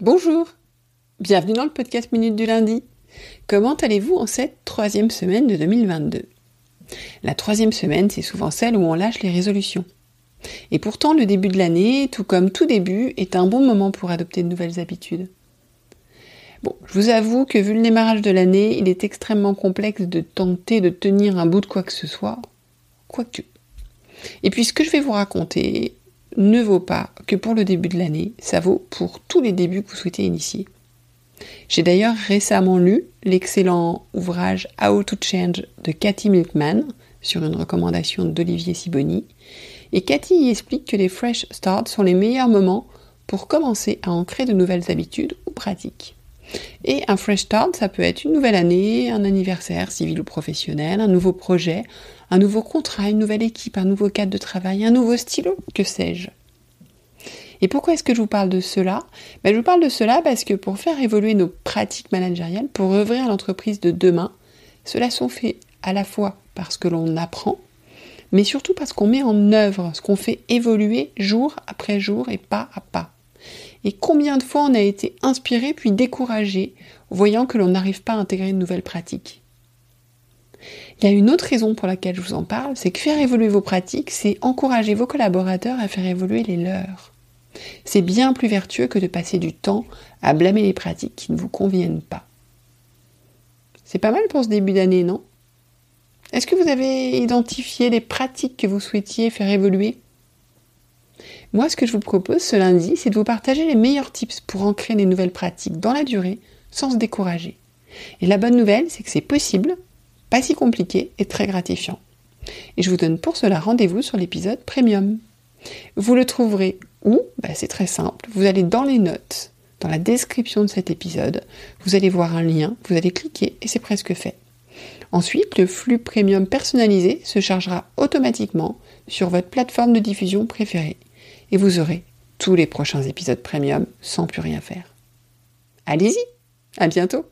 Bonjour, bienvenue dans le podcast Minute du lundi. Comment allez-vous en cette troisième semaine de 2022 La troisième semaine, c'est souvent celle où on lâche les résolutions. Et pourtant, le début de l'année, tout comme tout début, est un bon moment pour adopter de nouvelles habitudes. Bon, je vous avoue que vu le démarrage de l'année, il est extrêmement complexe de tenter de tenir un bout de quoi que ce soit, Quoi que... Et puis ce que je vais vous raconter ne vaut pas que pour le début de l'année, ça vaut pour tous les débuts que vous souhaitez initier. J'ai d'ailleurs récemment lu l'excellent ouvrage How to Change de Cathy Milkman sur une recommandation d'Olivier Siboni. Et Cathy y explique que les fresh starts sont les meilleurs moments pour commencer à ancrer de nouvelles habitudes ou pratiques. Et un fresh start, ça peut être une nouvelle année, un anniversaire civil ou professionnel, un nouveau projet, un nouveau contrat, une nouvelle équipe, un nouveau cadre de travail, un nouveau stylo, que sais-je. Et pourquoi est-ce que je vous parle de cela ben, Je vous parle de cela parce que pour faire évoluer nos pratiques managériales, pour ouvrir à l'entreprise de demain, cela sont faits à la fois parce que l'on apprend, mais surtout parce qu'on met en œuvre ce qu'on fait évoluer jour après jour et pas à pas. Et combien de fois on a été inspiré puis découragé, voyant que l'on n'arrive pas à intégrer de nouvelles pratiques Il y a une autre raison pour laquelle je vous en parle, c'est que faire évoluer vos pratiques, c'est encourager vos collaborateurs à faire évoluer les leurs. C'est bien plus vertueux que de passer du temps à blâmer les pratiques qui ne vous conviennent pas. C'est pas mal pour ce début d'année, non Est-ce que vous avez identifié les pratiques que vous souhaitiez faire évoluer moi, ce que je vous propose ce lundi, c'est de vous partager les meilleurs tips pour ancrer des nouvelles pratiques dans la durée sans se décourager. Et la bonne nouvelle, c'est que c'est possible, pas si compliqué et très gratifiant. Et je vous donne pour cela rendez-vous sur l'épisode Premium. Vous le trouverez où bah, C'est très simple, vous allez dans les notes, dans la description de cet épisode, vous allez voir un lien, vous allez cliquer et c'est presque fait. Ensuite, le flux premium personnalisé se chargera automatiquement sur votre plateforme de diffusion préférée et vous aurez tous les prochains épisodes premium sans plus rien faire. Allez-y, à bientôt